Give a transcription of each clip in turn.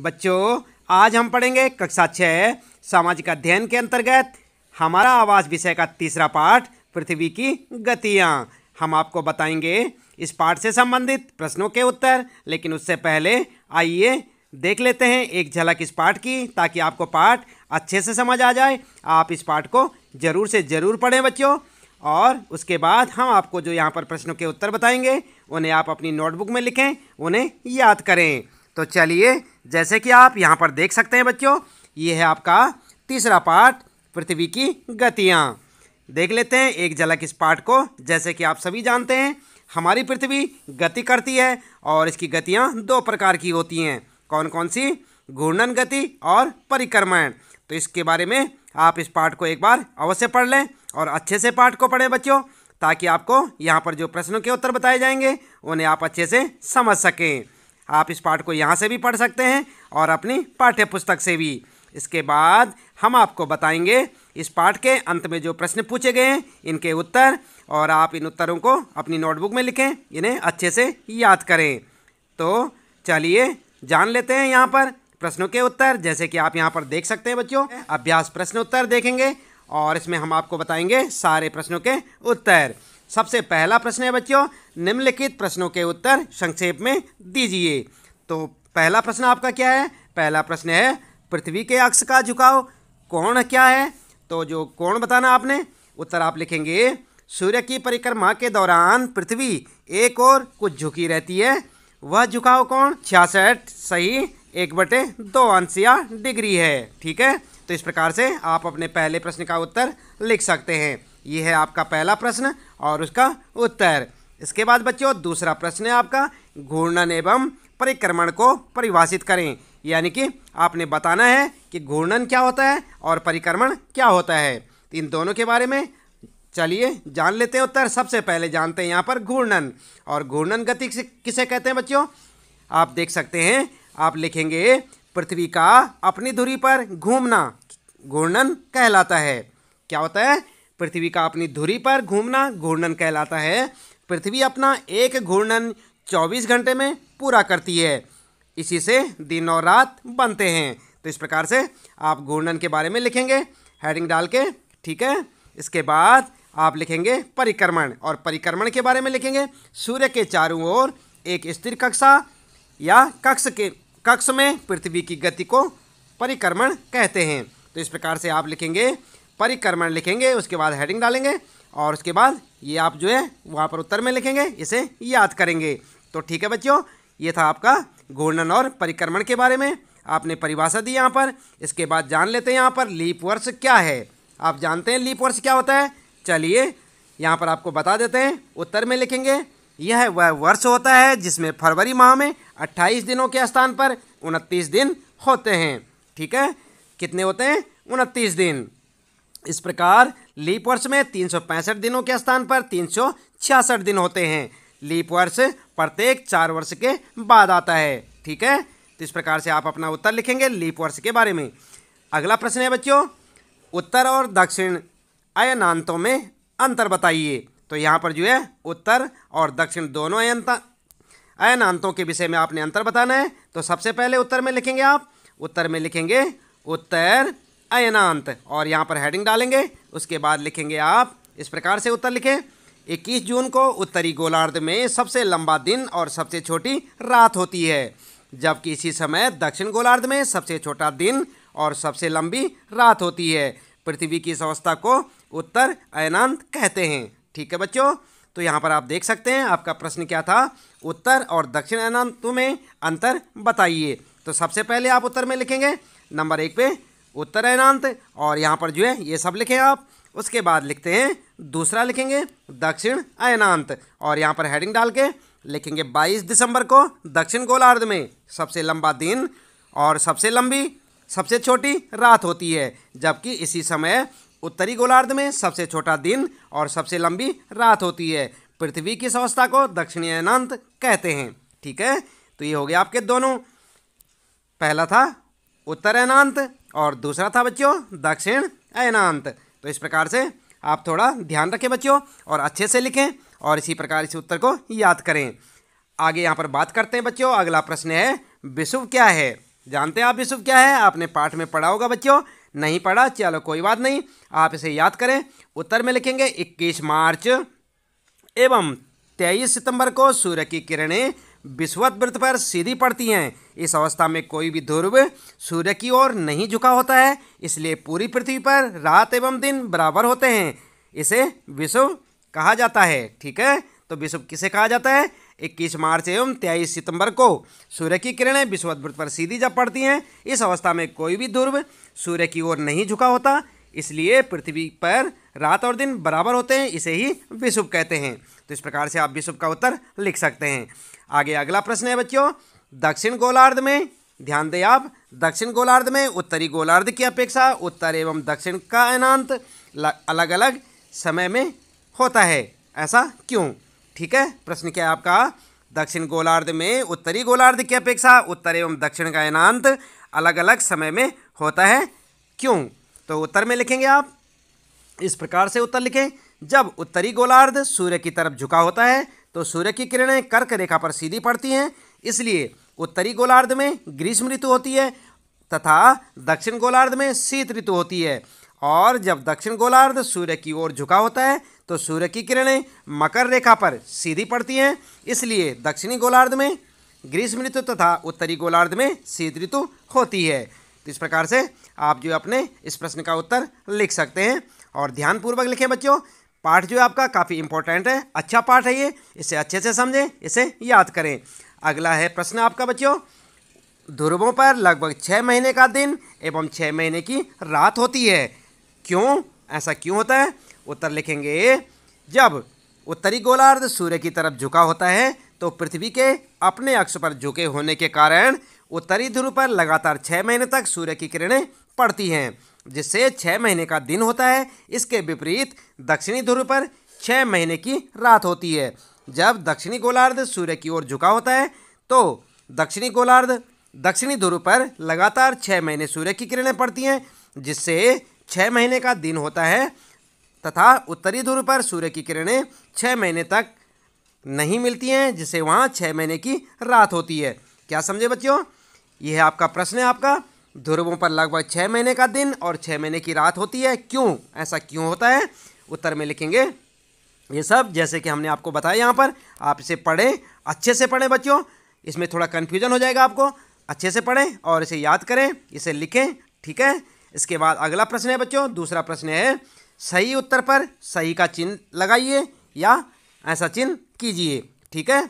बच्चों आज हम पढ़ेंगे कक्षा छः सामाजिक अध्ययन के अंतर्गत हमारा आवास विषय का तीसरा पाठ पृथ्वी की गतियाँ हम आपको बताएंगे इस पाठ से संबंधित प्रश्नों के उत्तर लेकिन उससे पहले आइए देख लेते हैं एक झलक इस पाठ की ताकि आपको पाठ अच्छे से समझ आ जाए आप इस पाठ को ज़रूर से ज़रूर पढ़ें बच्चों और उसके बाद हम आपको जो यहाँ पर प्रश्नों के उत्तर बताएंगे उन्हें आप अपनी नोटबुक में लिखें उन्हें याद करें तो चलिए जैसे कि आप यहाँ पर देख सकते हैं बच्चों ये है आपका तीसरा पार्ट पृथ्वी की गतियाँ देख लेते हैं एक झलक इस पार्ट को जैसे कि आप सभी जानते हैं हमारी पृथ्वी गति करती है और इसकी गतियाँ दो प्रकार की होती हैं कौन कौन सी घूर्णन गति और परिक्रमण तो इसके बारे में आप इस पार्ट को एक बार अवश्य पढ़ लें और अच्छे से पाठ को पढ़ें बच्चों ताकि आपको यहाँ पर जो प्रश्नों के उत्तर बताए जाएंगे उन्हें आप अच्छे से समझ सकें आप इस पाठ को यहाँ से भी पढ़ सकते हैं और अपनी पाठ्य पुस्तक से भी इसके बाद हम आपको बताएंगे इस पाठ के अंत में जो प्रश्न पूछे गए हैं इनके उत्तर और आप इन उत्तरों को अपनी नोटबुक में लिखें इन्हें अच्छे से याद करें तो चलिए जान लेते हैं यहाँ पर प्रश्नों के उत्तर जैसे कि आप यहाँ पर देख सकते हैं बच्चों अभ्यास प्रश्न उत्तर देखेंगे और इसमें हम आपको बताएंगे सारे प्रश्नों के उत्तर सबसे पहला प्रश्न है बच्चों निम्नलिखित प्रश्नों के उत्तर संक्षेप में दीजिए तो पहला प्रश्न आपका क्या है पहला प्रश्न है पृथ्वी के अक्ष का झुकाव कोण क्या है तो जो कोण बताना आपने उत्तर आप लिखेंगे सूर्य की परिक्रमा के दौरान पृथ्वी एक और कुछ झुकी रहती है वह झुकाव कौन छियासठ सही एक बटे दो अंशिया डिग्री है ठीक है तो इस प्रकार से आप अपने पहले प्रश्न का उत्तर लिख सकते हैं ये है आपका पहला प्रश्न और उसका उत्तर इसके बाद बच्चों दूसरा प्रश्न है आपका घूर्णन एवं परिक्रमण को परिभाषित करें यानी कि आपने बताना है कि घूर्णन क्या होता है और परिक्रमण क्या होता है इन दोनों के बारे में चलिए जान लेते हैं उत्तर सबसे पहले जानते हैं यहाँ पर घूर्णन और घूर्णन गति किसे कहते हैं बच्चों आप देख सकते हैं आप लिखेंगे पृथ्वी का अपनी धुरी पर घूमना घूर्णन कहलाता है क्या होता है पृथ्वी का अपनी धुरी पर घूमना घूर्णन कहलाता है पृथ्वी अपना एक घूर्णन 24 घंटे में पूरा करती है इसी से दिन और रात बनते हैं तो इस प्रकार से आप घूर्णन के बारे में लिखेंगे हेडिंग डाल के ठीक है इसके बाद आप लिखेंगे परिक्रमण और परिक्रमण के बारे में लिखेंगे सूर्य के चारों ओर एक स्थिर कक्षा या कक्ष के कक्ष में पृथ्वी की गति को परिक्रमण कहते हैं तो इस प्रकार से आप लिखेंगे परिक्रमण लिखेंगे उसके बाद हेडिंग डालेंगे और उसके बाद ये आप जो है वहाँ पर उत्तर में लिखेंगे इसे याद करेंगे तो ठीक है बच्चों ये था आपका घूर्णन और परिक्रमण के बारे में आपने परिभाषा दी यहाँ पर इसके बाद जान लेते हैं यहाँ पर लीप वर्ष क्या है आप जानते हैं लीप वर्ष क्या होता है चलिए यहाँ पर आपको बता देते हैं उत्तर में लिखेंगे यह वह वर्ष होता है जिसमें फरवरी माह में अट्ठाईस दिनों के स्थान पर उनतीस दिन होते हैं ठीक है कितने होते हैं उनतीस दिन इस प्रकार लीप वर्ष में तीन दिनों के स्थान पर तीन दिन होते हैं लीप वर्ष प्रत्येक चार वर्ष के बाद आता है ठीक है तो इस प्रकार से आप अपना उत्तर लिखेंगे लीप वर्ष के बारे में अगला प्रश्न है बच्चों उत्तर और दक्षिण अयनांतों में अंतर बताइए तो यहाँ पर जो है उत्तर और दक्षिण दोनों अयंत अयनांतों के विषय में आपने अंतर बताना है तो सबसे पहले उत्तर में लिखेंगे आप उत्तर में लिखेंगे उत्तर अयनांत और यहाँ पर हेडिंग डालेंगे उसके बाद लिखेंगे आप इस प्रकार से उत्तर लिखें 21 जून को उत्तरी गोलार्ध में सबसे लंबा दिन और सबसे छोटी रात होती है जबकि इसी समय दक्षिण गोलार्ध में सबसे छोटा दिन और सबसे लंबी रात होती है पृथ्वी की इस अवस्था को उत्तर अयनांत कहते हैं ठीक है बच्चों तो यहाँ पर आप देख सकते हैं आपका प्रश्न क्या था उत्तर और दक्षिण अयनांत में अंतर बताइए तो सबसे पहले आप उत्तर में लिखेंगे नंबर एक पे उत्तर अयनांत और यहाँ पर जो है ये सब लिखें आप उसके बाद लिखते हैं दूसरा लिखेंगे दक्षिण अयनांत और यहाँ पर हेडिंग डाल के लिखेंगे 22 दिसंबर को दक्षिण गोलार्ध में सबसे लंबा दिन और सबसे लंबी सबसे छोटी रात होती है जबकि इसी समय उत्तरी गोलार्ध में सबसे छोटा दिन और सबसे लंबी रात होती है पृथ्वी की संस्था को दक्षिणी अयनांत कहते हैं ठीक है तो ये हो गया आपके दोनों पहला था उत्तर अयनांत और दूसरा था बच्चों दक्षिण अयनांत तो इस प्रकार से आप थोड़ा ध्यान रखें बच्चों और अच्छे से लिखें और इसी प्रकार इस उत्तर को याद करें आगे यहाँ पर बात करते हैं बच्चों अगला प्रश्न है विश्व क्या है जानते हैं आप विश्व क्या है आपने पाठ में पढ़ा होगा बच्चों नहीं पढ़ा चलो कोई बात नहीं आप इसे याद करें उत्तर में लिखेंगे 21 मार्च एवं तेईस सितंबर को सूर्य की किरणें विश्वत वृत्त पर सीधी पड़ती हैं इस अवस्था में कोई भी ध्रुव सूर्य की ओर नहीं झुका होता है इसलिए पूरी पृथ्वी पर रात एवं दिन बराबर होते हैं इसे विश्व कहा जाता है ठीक है तो विश्व किसे कहा जाता है 21 मार्च एवं तेईस सितंबर को सूर्य की किरणें विश्वत वृत्त पर सीधी जब पड़ती हैं इस अवस्था में कोई भी ध्रुव सूर्य की ओर नहीं झुका होता इसलिए पृथ्वी पर रात और दिन बराबर होते हैं इसे ही विश्व कहते हैं तो इस प्रकार से आप भी शुभ का उत्तर लिख सकते हैं आगे अगला प्रश्न है बच्चों दक्षिण गोलार्ध में ध्यान दें आप दक्षिण गोलार्ध में उत्तरी गोलार्ध की अपेक्षा उत्तर एवं दक्षिण का अनांत अलग अलग समय में होता है ऐसा क्यों ठीक है प्रश्न क्या है आपका दक्षिण गोलार्ध में उत्तरी गोलार्ध की अपेक्षा उत्तर एवं दक्षिण का अनांत अलग अलग समय में होता है क्यों तो उत्तर में लिखेंगे आप इस प्रकार से उत्तर लिखें जब उत्तरी गोलार्ध सूर्य की तरफ झुका होता है तो सूर्य की किरणें कर्क रेखा पर सीधी पड़ती हैं इसलिए उत्तरी गोलार्ध में ग्रीष्म ऋतु होती है तथा दक्षिण गोलार्ध में शीत ऋतु होती है और जब दक्षिण गोलार्ध सूर्य की ओर झुका होता है तो सूर्य की किरणें मकर रेखा पर सीधी पड़ती हैं इसलिए दक्षिणी गोलार्ध में ग्रीष्म ऋतु तथा उत्तरी गोलार्ध में शीत ऋतु होती है तो इस प्रकार से आप जो अपने इस प्रश्न का उत्तर लिख सकते हैं और ध्यानपूर्वक लिखें बच्चों पाठ जो है आपका काफ़ी इंपॉर्टेंट है अच्छा पाठ है ये इसे अच्छे से समझें इसे याद करें अगला है प्रश्न आपका बच्चों ध्रुवों पर लगभग छः महीने का दिन एवं छः महीने की रात होती है क्यों ऐसा क्यों होता है उत्तर लिखेंगे जब उत्तरी गोलार्ध सूर्य की तरफ झुका होता है तो पृथ्वी के अपने अक्ष पर झुके होने के कारण उत्तरी ध्रुव पर लगातार छः महीने तक सूर्य की किरणें पड़ती हैं जिससे छः महीने का दिन होता है इसके विपरीत दक्षिणी ध्रुव पर छः महीने की रात होती है जब दक्षिणी गोलार्ध सूर्य की ओर झुका होता है तो दक्षिणी गोलार्ध दक्षिणी ध्रुव पर लगातार छः महीने सूर्य की किरणें पड़ती हैं जिससे छः महीने का दिन होता है तथा उत्तरी ध्रुव पर सूर्य की किरणें छः महीने तक नहीं मिलती हैं जिससे वहाँ छः महीने की रात होती है क्या समझे बच्चों यह आपका प्रश्न है आपका ध्रुवों पर लगभग छः महीने का दिन और छः महीने की रात होती है क्यों ऐसा क्यों होता है उत्तर में लिखेंगे ये सब जैसे कि हमने आपको बताया यहाँ पर आप इसे पढ़ें अच्छे से पढ़ें बच्चों इसमें थोड़ा कन्फ्यूजन हो जाएगा आपको अच्छे से पढ़ें और इसे याद करें इसे लिखें ठीक है इसके बाद अगला प्रश्न है बच्चों दूसरा प्रश्न है सही उत्तर पर सही का चिन्ह लगाइए या ऐसा चिन्ह कीजिए ठीक है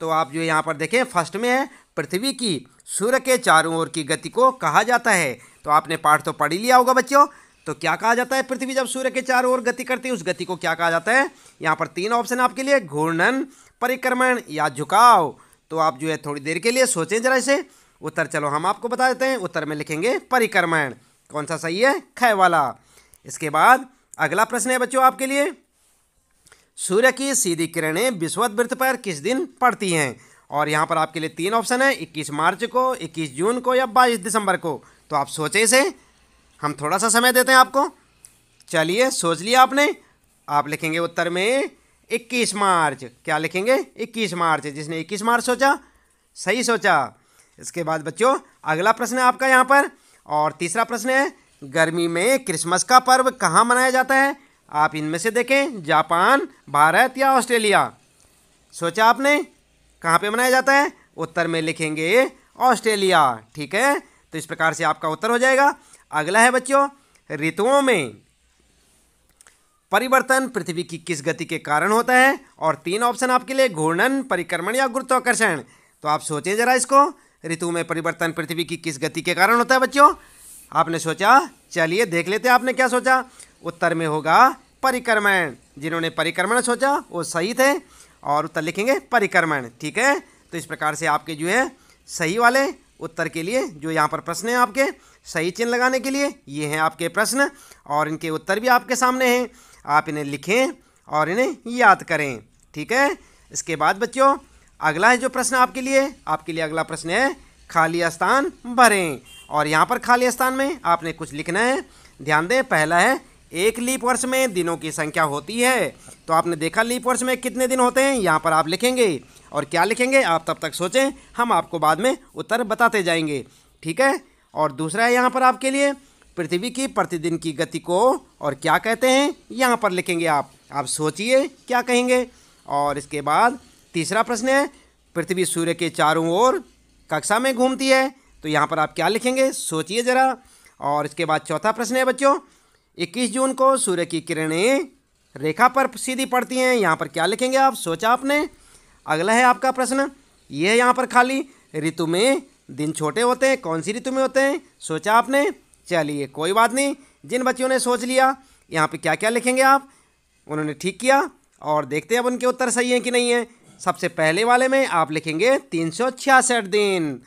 तो आप जो यहाँ पर देखें फर्स्ट में है पृथ्वी की सूर्य के चारों ओर की गति को कहा जाता है तो आपने पाठ तो पढ़ ही लिया होगा बच्चों तो क्या कहा जाता है पृथ्वी जब सूर्य के चारों ओर गति करती है उस गति को क्या कहा जाता है यहाँ पर तीन ऑप्शन आपके लिए घूर्णन परिक्रमण या झुकाव तो आप जो है थोड़ी देर के लिए सोचें जरा इसे उत्तर चलो हम आपको बता देते हैं उत्तर में लिखेंगे परिक्रमण कौन सा सही है खै वाला इसके बाद अगला प्रश्न है बच्चों आपके लिए सूर्य की सीधी किरणें विश्वत वृत्त पर किस दिन पड़ती हैं और यहाँ पर आपके लिए तीन ऑप्शन है इक्कीस मार्च को इक्कीस जून को या बाईस दिसंबर को तो आप सोचें इसे हम थोड़ा सा समय देते हैं आपको चलिए सोच लिया आपने आप लिखेंगे उत्तर में इक्कीस मार्च क्या लिखेंगे इक्कीस मार्च जिसने इक्कीस मार्च सोचा सही सोचा इसके बाद बच्चों अगला प्रश्न है आपका यहाँ पर और तीसरा प्रश्न है गर्मी में क्रिसमस का पर्व कहाँ मनाया जाता है आप इनमें से देखें जापान भारत या ऑस्ट्रेलिया सोचा आपने कहाँ पे मनाया जाता है उत्तर में लिखेंगे ऑस्ट्रेलिया ठीक है तो इस प्रकार से आपका उत्तर हो जाएगा अगला है बच्चों ऋतुओं में परिवर्तन पृथ्वी की किस गति के कारण होता है और तीन ऑप्शन आपके लिए घूर्णन परिक्रमण या गुरुत्वाकर्षण तो आप सोचें जरा इसको ऋतु में परिवर्तन पृथ्वी की किस गति के कारण होता है बच्चों आपने सोचा चलिए देख लेते आपने क्या सोचा उत्तर में होगा परिक्रमण जिन्होंने परिक्रमण सोचा वो सही थे और उत्तर लिखेंगे परिक्रमण ठीक है तो इस प्रकार से आपके जो है सही वाले उत्तर के लिए जो यहाँ पर प्रश्न हैं आपके सही चिन्ह लगाने के लिए ये हैं आपके प्रश्न और इनके उत्तर भी आपके सामने हैं आप इन्हें लिखें और इन्हें याद करें ठीक है इसके बाद बच्चों अगला है जो प्रश्न आपके लिए आपके लिए अगला प्रश्न है खाली स्थान भरें और यहाँ पर खाली स्थान में आपने कुछ लिखना है ध्यान दें पहला है एक लीप वर्ष में दिनों की संख्या होती है तो आपने देखा लीप वर्ष में कितने दिन होते हैं यहाँ पर आप लिखेंगे और क्या लिखेंगे आप तब तक सोचें हम आपको बाद में उत्तर बताते जाएंगे ठीक है और दूसरा है यहाँ पर आपके लिए पृथ्वी की प्रतिदिन की गति को और क्या कहते हैं यहाँ पर लिखेंगे आप आप सोचिए क्या कहेंगे और इसके बाद तीसरा प्रश्न है पृथ्वी सूर्य के चारों ओर कक्षा में घूमती है तो यहाँ पर आप क्या लिखेंगे सोचिए ज़रा और इसके बाद चौथा प्रश्न है बच्चों 21 जून को सूर्य की किरणें रेखा पर सीधी पड़ती हैं यहाँ पर क्या लिखेंगे आप सोचा आपने अगला है आपका प्रश्न ये यहाँ पर खाली ऋतु में दिन छोटे होते हैं कौन सी ऋतु में होते हैं सोचा आपने चलिए कोई बात नहीं जिन बच्चों ने सोच लिया यहाँ पर क्या क्या लिखेंगे आप उन्होंने ठीक किया और देखते हैं अब उनके उत्तर सही हैं कि नहीं है सबसे पहले वाले में आप लिखेंगे तीन सौ छियासठ दिन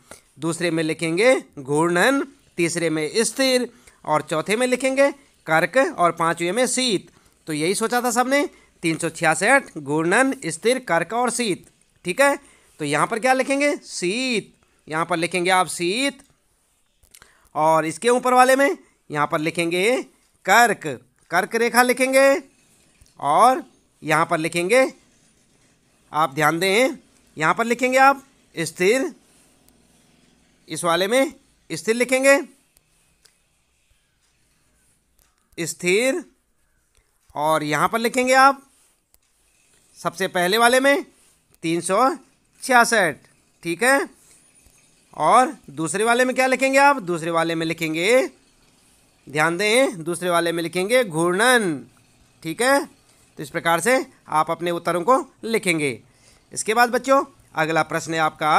दूसरे में लिखेंगे घूर्णन तीसरे में स्थिर और चौथे में लिखेंगे कर्क और पाँचवें में शीत तो यही सोचा था सबने तीन सौ छियासठ घूर्णन स्थिर कर्क और शीत ठीक है तो यहाँ पर क्या लिखेंगे शीत यहाँ पर लिखेंगे आप शीत और इसके ऊपर वाले में यहाँ पर लिखेंगे कर्क कर्क रेखा लिखेंगे और यहाँ पर लिखेंगे आप ध्यान दें यहाँ पर लिखेंगे आप स्थिर इस वाले में स्थिर लिखेंगे स्थिर और यहाँ पर लिखेंगे आप सबसे पहले वाले में तीन सौ छियासठ ठीक है और दूसरे वाले में क्या लिखेंगे आप दूसरे वाले में लिखेंगे ध्यान दें दूसरे वाले में लिखेंगे घूर्णन ठीक है तो इस प्रकार से आप अपने उत्तरों को लिखेंगे इसके बाद बच्चों अगला प्रश्न है आपका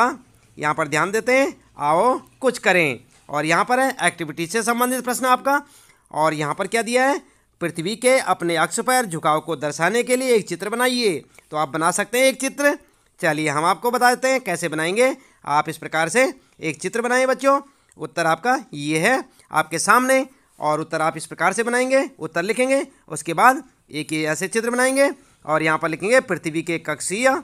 यहाँ पर ध्यान देते हैं आओ कुछ करें और यहाँ पर है एक्टिविटीज से संबंधित प्रश्न आपका और यहाँ पर क्या दिया है पृथ्वी के अपने अक्ष पर झुकाव को दर्शाने के लिए एक चित्र बनाइए तो आप बना सकते हैं एक चित्र चलिए हम आपको बता देते हैं कैसे बनाएंगे आप इस प्रकार से एक चित्र बनाएं बच्चों उत्तर आपका ये है आपके सामने और उत्तर आप इस प्रकार से बनाएंगे उत्तर लिखेंगे उसके बाद एक ये ऐसे चित्र बनाएंगे और यहाँ पर लिखेंगे पृथ्वी के कक्षीय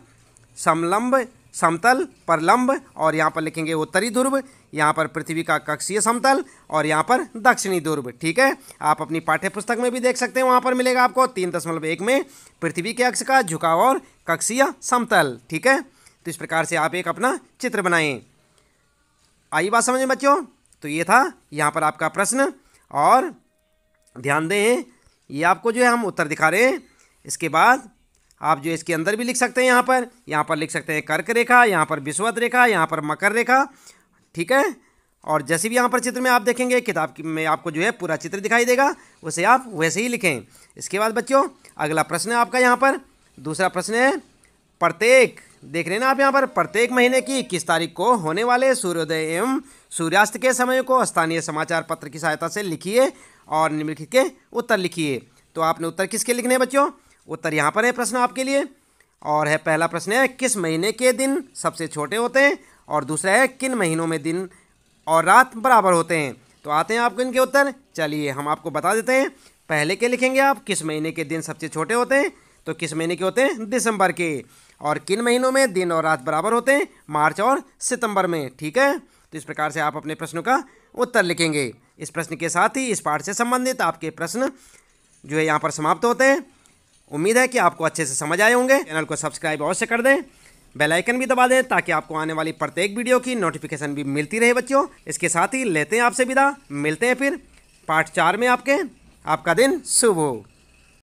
समलंब समतल परलंब और यहाँ पर लिखेंगे उत्तरी ध्रुव यहाँ पर पृथ्वी का कक्षीय समतल और यहाँ पर दक्षिणी ध्रुव ठीक है आप अपनी पाठ्य पुस्तक में भी देख सकते हैं वहाँ पर मिलेगा आपको तीन दशमलव एक में पृथ्वी के अक्ष का झुकाव और कक्षीय समतल ठीक है तो इस प्रकार से आप एक अपना चित्र बनाएं आई बात समझ में बच्चों तो ये था यहाँ पर आपका प्रश्न और ध्यान दें ये आपको जो है हम उत्तर दिखा रहे हैं इसके बाद आप जो इसके अंदर भी लिख सकते हैं यहाँ पर यहाँ पर लिख सकते हैं कर्क रेखा यहाँ पर विश्वत रेखा यहाँ पर मकर रेखा ठीक है और जैसे भी यहाँ पर चित्र में आप देखेंगे किताब में आपको जो है पूरा चित्र दिखाई देगा उसे आप वैसे ही लिखें इसके बाद बच्चों अगला प्रश्न है आपका यहाँ पर दूसरा प्रश्न है प्रत्येक देख रहे ना आप यहाँ पर प्रत्येक महीने की इक्कीस तारीख को होने वाले सूर्योदय एवं सूर्यास्त के समय को स्थानीय समाचार पत्र की सहायता से लिखिए और निम्नलिखित के उत्तर लिखिए तो आपने उत्तर किसके लिखने हैं बच्चों उत्तर यहाँ पर है प्रश्न आपके लिए और है पहला प्रश्न है किस महीने के दिन सबसे छोटे होते हैं और दूसरा है किन महीनों में दिन और रात बराबर होते हैं तो आते हैं आपको इनके उत्तर चलिए हम आपको बता देते हैं पहले के लिखेंगे आप किस महीने के दिन सबसे छोटे होते हैं तो किस महीने के होते हैं दिसंबर के और किन महीनों में दिन और रात बराबर होते हैं मार्च और सितंबर में ठीक है तो इस प्रकार से आप अपने प्रश्नों का उत्तर लिखेंगे इस प्रश्न के साथ ही इस पाठ से संबंधित आपके प्रश्न जो है यहाँ पर समाप्त होते हैं उम्मीद है कि आपको अच्छे से समझ आए होंगे चैनल को सब्सक्राइब अवश्य कर दें बेल आइकन भी दबा दें ताकि आपको आने वाली प्रत्येक वीडियो की नोटिफिकेशन भी मिलती रहे बच्चों इसके साथ ही लेते हैं आपसे विदा मिलते हैं फिर पार्ट चार में आपके आपका दिन शुभ हो